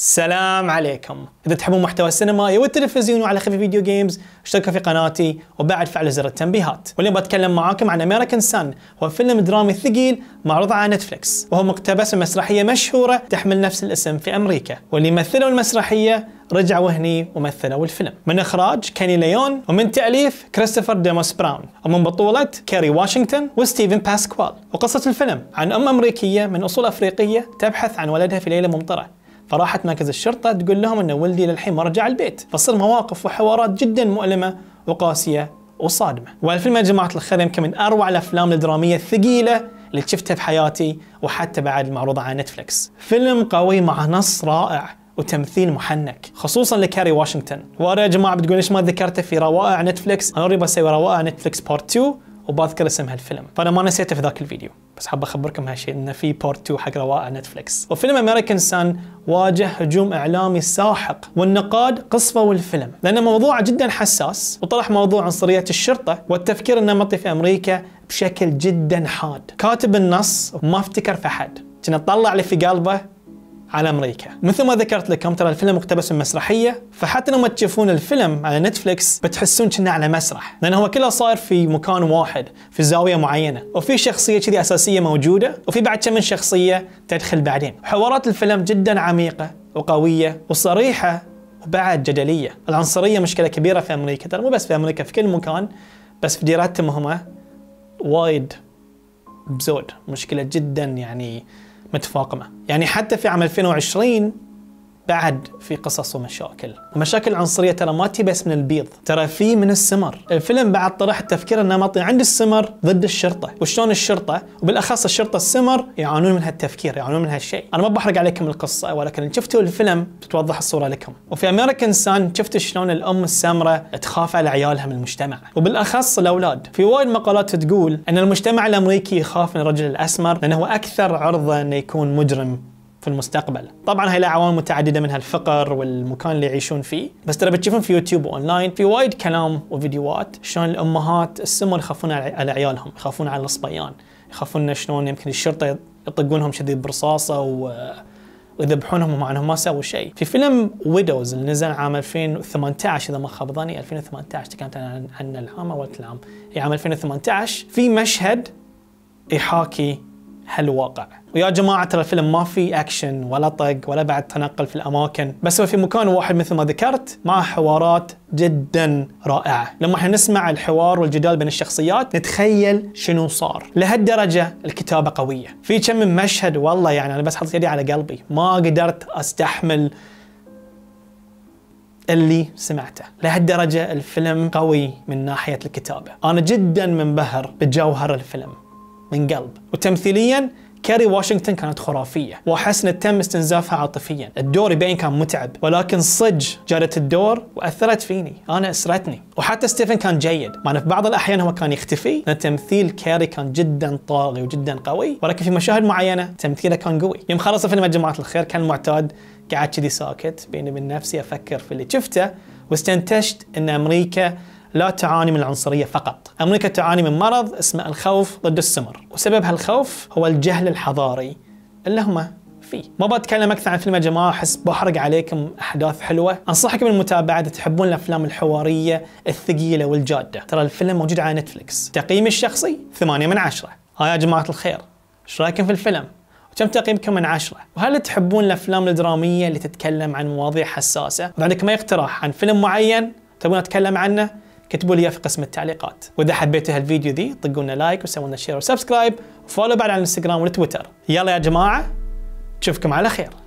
سلام عليكم اذا تحبون محتوى السينمائي والتلفزيون وعلى خفيف فيديو جيمز اشتركوا في قناتي وبعد فعلوا زر التنبيهات واليوم بتكلم معاكم عن امريكان سان هو فيلم درامي ثقيل معروض على نتفلكس وهو مقتبس من مسرحيه مشهوره تحمل نفس الاسم في امريكا واللي مثلوا المسرحيه رجعوا هني ومثلوا الفيلم من اخراج كاني ليون ومن تاليف كريستوفر ديموس براون ومن بطوله كاري واشنطن وستيفن باسكوال وقصه الفيلم عن ام امريكيه من اصول افريقيه تبحث عن ولدها في ليله ممطره فراحت مركز الشرطه تقول لهم ان ولدي للحين ما رجع البيت فصير مواقف وحوارات جدا مؤلمه وقاسيه وصادمه والفيلم يا جماعه الخير يمكن من اروع الافلام الدراميه الثقيله اللي شفتها بحياتي وحتى بعد المعروضة على نتفلكس فيلم قوي مع نص رائع وتمثيل محنك خصوصا لكاري واشنطن وانا يا جماعه بتقول ليش ما ذكرته في روائع نتفلكس انا اريد أسوي روائع نتفلكس بارت 2 وبذكر اسم هالفيلم فانا ما نسيته في ذاك الفيديو بس حاب اخبركم هالشيء انه في بارت 2 حق روائع نتفلكس وفيلم امريكان سان واجه هجوم إعلامي ساحق والنقاد قصفوا الفيلم لان موضوع جدا حساس وطرح موضوع عنصرية الشرطة والتفكير النمطي في أمريكا بشكل جدا حاد كاتب النص ما افتكر في احد كنا نطلع اللي في قلبه على امريكا مثل ما ذكرت لكم ترى الفيلم مقتبس من مسرحيه فحتى لما تشوفون الفيلم على نتفلكس بتحسون كنا على مسرح لان هو كله صاير في مكان واحد في زاويه معينه وفي شخصيه كذي اساسيه موجوده وفي بعد كم من شخصيه تدخل بعدين حوارات الفيلم جدا عميقه وقويه وصريحه وبعد جدليه العنصريه مشكله كبيره في امريكا ترى مو بس في امريكا في كل مكان بس في ديرتهم هم وايد بزود مشكله جدا يعني متفاقمه يعني حتى في عام 2020 بعد في قصص ومشاكل مشاكل العنصريه ترى ما تي بس من البيض ترى في من السمر الفيلم بعد طرح التفكير النمطي عند السمر ضد الشرطه وشلون الشرطه وبالاخص الشرطه السمر يعانون من هالتفكير يعانون من هالشيء انا ما بحرق عليكم القصه ولكن شفتوا الفيلم تتوضح الصوره لكم وفي امريكان سان شفت شلون الام السمراء تخاف على عيالها من المجتمع وبالاخص الاولاد في وايد مقالات تقول ان المجتمع الامريكي يخاف من الرجل الاسمر لانه اكثر عرضه انه يكون مجرم في المستقبل طبعا هاي لها عوامل متعدده منها الفقر والمكان اللي يعيشون فيه بس ترى بتشوفون في يوتيوب اونلاين في وايد كلام وفيديوهات شلون الامهات السمر يخافون على عيالهم يخافون على الصبيان يخافون شلون يمكن الشرطه يطقونهم شديد برصاصه و ويذبحونهم مع انهم ما سووا شيء. في فيلم ويدوز اللي نزل عام 2018 اذا ما خاب ظني 2018 تكلمت عن العام او العام اي عام 2018 في مشهد يحاكي هالواقع ويا جماعة ترى الفيلم ما في أكشن ولا طق ولا بعد تنقل في الأماكن بس هو في مكان واحد مثل ما ذكرت مع حوارات جدا رائعة لما احنا نسمع الحوار والجدال بين الشخصيات نتخيل شنو صار لهالدرجة الكتابة قوية في كم من مشهد والله يعني أنا بس حط يدي على قلبي ما قدرت أستحمل اللي سمعته لهالدرجة الفيلم قوي من ناحية الكتابة أنا جدا منبهر بجوهر الفيلم من قلب وتمثيليا كاري واشنطن كانت خرافية وأحس أن تم استنزافها عاطفيا الدور يبين كان متعب ولكن صج جادت الدور وأثرت فيني أنا أسرتني وحتى ستيفن كان جيد مع أنه في بعض الأحيان هو كان يختفي لأن تمثيل كاري كان جدا طاغي وجدا قوي ولكن في مشاهد معينة تمثيله كان قوي يوم خلص الفيلم يا جماعة الخير كان معتاد قعدت كذي ساكت بيني وبين نفسي أفكر في اللي شفته واستنتجت أن أمريكا لا تعاني من العنصرية فقط أمريكا تعاني من مرض اسمه الخوف ضد السمر وسبب هالخوف هو الجهل الحضاري اللي هم فيه ما بتكلم اكثر عن فيلم يا جماعه احس بحرق عليكم احداث حلوه انصحكم بالمتابعه اذا تحبون الافلام الحواريه الثقيله والجاده ترى الفيلم موجود على نتفلكس تقييمي الشخصي 8 من 10 هاي يا جماعه الخير ايش رايكم في الفيلم كم تقييمكم من عشرة؟ وهل تحبون الافلام الدراميه اللي تتكلم عن مواضيع حساسه؟ وعندكم اي اقتراح عن فيلم معين تبون اتكلم عنه كتبوا لي في قسم التعليقات واذا حبيتوا هالفيديو ذي طقوا لنا لايك وسووا لنا شير وسبسكرايب وفولو بعد على الانستغرام والتويتر يلا يا جماعه نشوفكم على خير